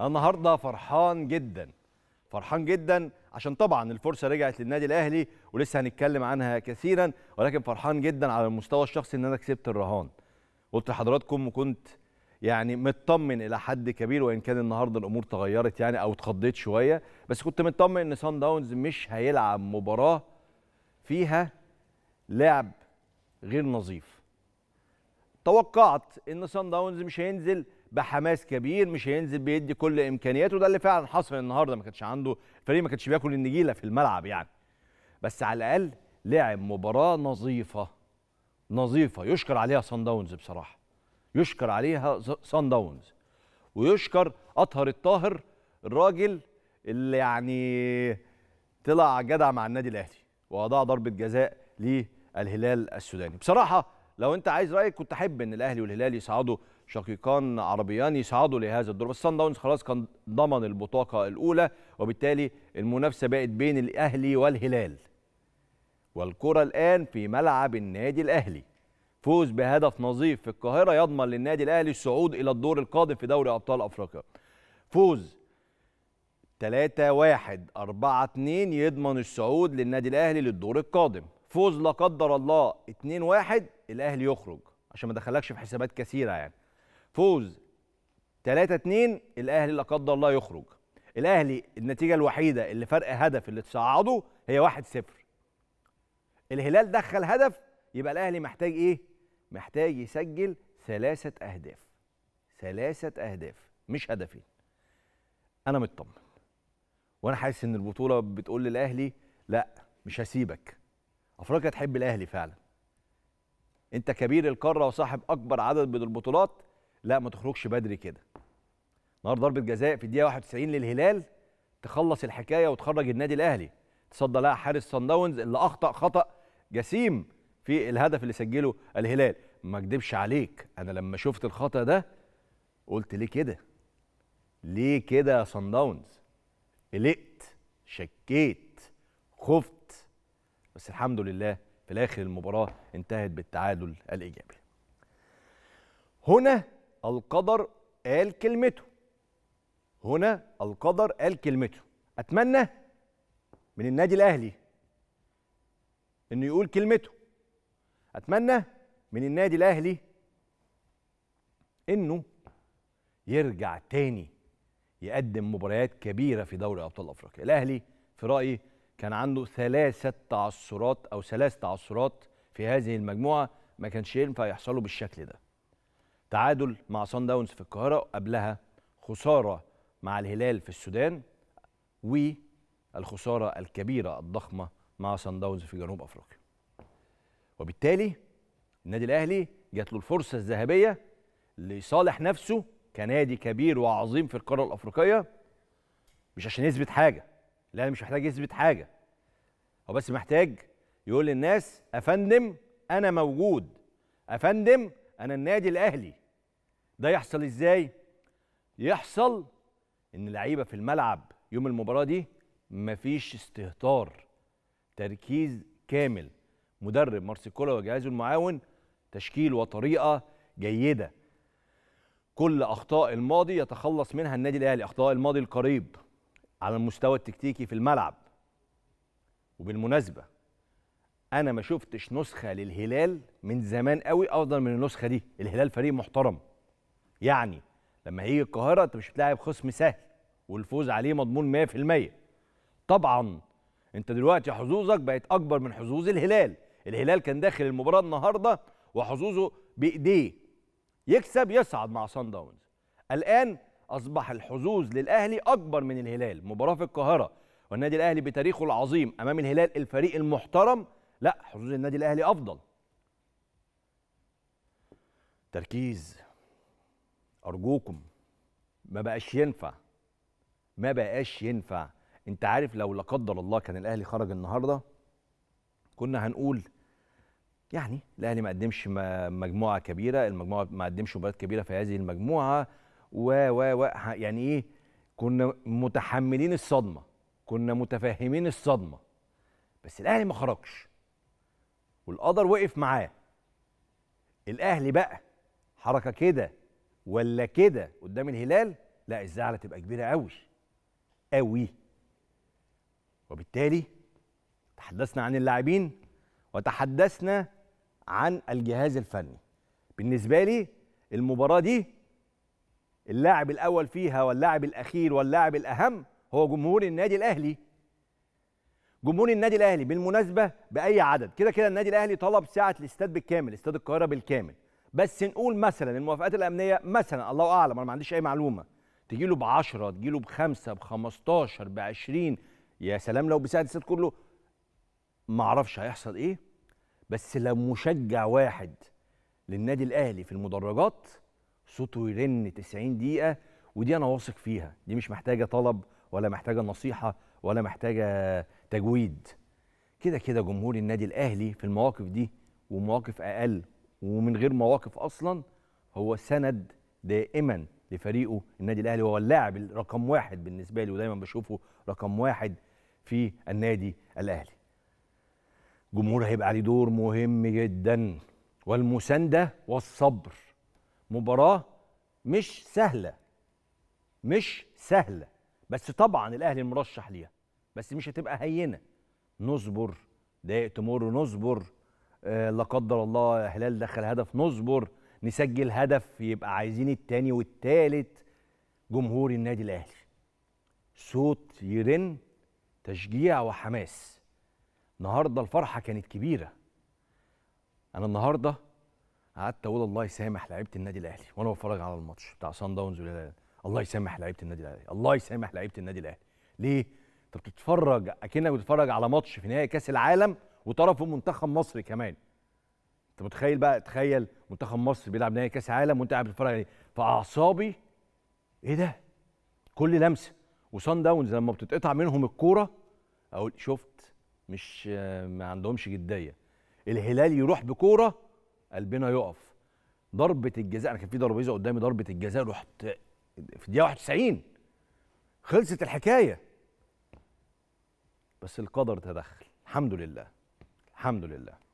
انا النهارده فرحان جدا فرحان جدا عشان طبعا الفرصه رجعت للنادي الاهلي ولسه هنتكلم عنها كثيرا ولكن فرحان جدا على المستوى الشخصي ان انا كسبت الرهان قلت لحضراتكم وكنت يعني مطمن الى حد كبير وان كان النهارده الامور تغيرت يعني او اتخضيت شويه بس كنت مطمن ان سان داونز مش هيلعب مباراه فيها لعب غير نظيف توقعت ان سان داونز مش هينزل بحماس كبير مش هينزل بيدي كل امكانياته وده اللي فعلا حصل النهارده ما كانش عنده الفريق ما كانش بياكل النجيله في الملعب يعني بس على الاقل لعب مباراه نظيفه نظيفه يشكر عليها سان داونز بصراحه يشكر عليها سان داونز ويشكر اطهر الطاهر الراجل اللي يعني طلع جدع مع النادي الاهلي واضاع ضربه جزاء للهلال السوداني بصراحه لو انت عايز رايك كنت احب ان الاهلي والهلال يصعدوا شقيقان عربيان يصعدوا لهذا الدور بس صن داونز خلاص كان ضمن البطاقه الاولى وبالتالي المنافسه بقت بين الاهلي والهلال والكره الان في ملعب النادي الاهلي فوز بهدف نظيف في القاهره يضمن للنادي الاهلي الصعود الى الدور القادم في دوري ابطال افريقيا فوز 3 1 4 2 يضمن الصعود للنادي الاهلي للدور القادم فوز لا قدر الله 2-1 الاهلي يخرج عشان ما دخلكش في حسابات كثيره يعني فوز 3-2 الاهلي لا قدر الله يخرج الاهلي النتيجه الوحيده اللي فرق هدف اللي تصعده هي 1-0 الهلال دخل هدف يبقى الاهلي محتاج ايه محتاج يسجل ثلاثه اهداف ثلاثه اهداف مش هدفين انا مطمن وانا حاسس ان البطوله بتقول للاهلي لا مش هسيبك افريقيا تحب الاهلي فعلا انت كبير القاره وصاحب اكبر عدد من البطولات لا ما تخرجش بدري كده النهارده ضربه جزاء في الدقيقه 91 للهلال تخلص الحكايه وتخرج النادي الاهلي تصدى لها حارس صن داونز اللي اخطا خطا جسيم في الهدف اللي سجله الهلال ما اكدبش عليك انا لما شفت الخطا ده قلت ليه كده ليه كده يا صن داونز قلقت شكيت خفت بس الحمد لله في الاخر المباراه انتهت بالتعادل الايجابي هنا القدر قال كلمته هنا القدر قال كلمته اتمنى من النادي الاهلي انه يقول كلمته اتمنى من النادي الاهلي انه يرجع تاني يقدم مباريات كبيره في دوري ابطال افريقيا الاهلي في رايي كان عنده ثلاثة تعثرات أو ثلاث تعثرات في هذه المجموعة ما كانش ينفع يحصلوا بالشكل ده تعادل مع صن داونز في القاهرة قبلها خسارة مع الهلال في السودان والخسارة الكبيرة الضخمة مع صن داونز في جنوب أفريقيا وبالتالي النادي الأهلي جات له الفرصة الذهبية لصالح نفسه كنادي كبير وعظيم في القارة الأفريقية مش عشان يثبت حاجة الاهلي مش محتاج يثبت حاجه هو بس محتاج يقول للناس افندم انا موجود افندم انا النادي الاهلي ده يحصل ازاي يحصل ان اللعيبه في الملعب يوم المباراه دي مفيش استهتار تركيز كامل مدرب مارسيكولا وجهازه المعاون تشكيل وطريقه جيده كل اخطاء الماضي يتخلص منها النادي الاهلي اخطاء الماضي القريب على المستوى التكتيكي في الملعب وبالمناسبه انا ما شفتش نسخه للهلال من زمان قوي افضل من النسخه دي الهلال فريق محترم يعني لما هيجي القاهره انت مش بتلاعب خصم سهل والفوز عليه مضمون 100% طبعا انت دلوقتي حظوظك بقت اكبر من حظوظ الهلال الهلال كان داخل المباراه النهارده وحظوظه بايديه يكسب يصعد مع سان داونز الان أصبح الحظوظ للأهلي أكبر من الهلال مباراة في القاهرة والنادي الأهلي بتاريخه العظيم أمام الهلال الفريق المحترم لا حظوظ النادي الأهلي أفضل تركيز أرجوكم ما بقاش ينفع ما بقاش ينفع انت عارف لو لا قدر الله كان الاهلي خرج النهارده كنا هنقول يعني الاهلي ما قدمش مجموعه كبيره المجموعه ما قدمش مباريات كبيره في هذه المجموعه و و و يعني ايه كنا متحملين الصدمه كنا متفهمين الصدمه بس الاهلي ما خرجش والقدر وقف معاه الاهلي بقى حركه كده ولا كده قدام الهلال لا الزعله تبقى كبيره قوي قوي وبالتالي تحدثنا عن اللاعبين وتحدثنا عن الجهاز الفني بالنسبه لي المباراه دي اللاعب الاول فيها واللاعب الاخير واللاعب الاهم هو جمهور النادي الاهلي جمهور النادي الاهلي بالمناسبه باي عدد كده كده النادي الاهلي طلب ساعه الاستاد بالكامل استاد القاهره بالكامل بس نقول مثلا الموافقات الامنيه مثلا الله اعلم انا ما عنديش اي معلومه تجي له ب 10 تجي له ب 5 ب 15 ب 20 يا سلام لو بساعه الاستاد كله ما اعرفش هيحصل ايه بس لو مشجع واحد للنادي الاهلي في المدرجات صوته يرن 90 دقيقه ودي انا واثق فيها دي مش محتاجه طلب ولا محتاجه نصيحه ولا محتاجه تجويد كده كده جمهور النادي الاهلي في المواقف دي ومواقف اقل ومن غير مواقف اصلا هو سند دائما لفريقه النادي الاهلي وهو اللاعب رقم واحد بالنسبه لي ودايما بشوفه رقم واحد في النادي الاهلي جمهور هيبقى عليه دور مهم جدا والمسانده والصبر مباراه مش سهله مش سهله بس طبعا الاهلي المرشح ليها بس مش هتبقى هينه نصبر دقائق تمر نصبر آه لا قدر الله هلال دخل هدف نصبر نسجل هدف يبقى عايزين التاني والتالت جمهور النادي الاهلي صوت يرن تشجيع وحماس النهارده الفرحه كانت كبيره انا النهارده قعدت اقول الله يسامح لعيبه النادي الاهلي وانا بتفرج على الماتش بتاع سان داونز الله يسامح لعيبه النادي الاهلي الله يسامح لعيبه النادي الاهلي ليه انت بتتفرج اكنك بتتفرج على ماتش في نهائي كاس العالم وطرفه منتخب مصر كمان انت متخيل بقى تخيل منتخب مصر بيلعب نهائي كاس عالم وانت قاعد بتتفرج عليه فاعصابي ايه ده كل لمسه وسان داونز لما بتتقطع منهم الكوره اقول شفت مش ما عندهمش جديه الهلال يروح بكوره قلبنا يقف ضربه الجزاء انا كان في ضربيزه قدامي ضربه الجزاء رحت في الدقيقه 91 خلصت الحكايه بس القدر تدخل الحمد لله الحمد لله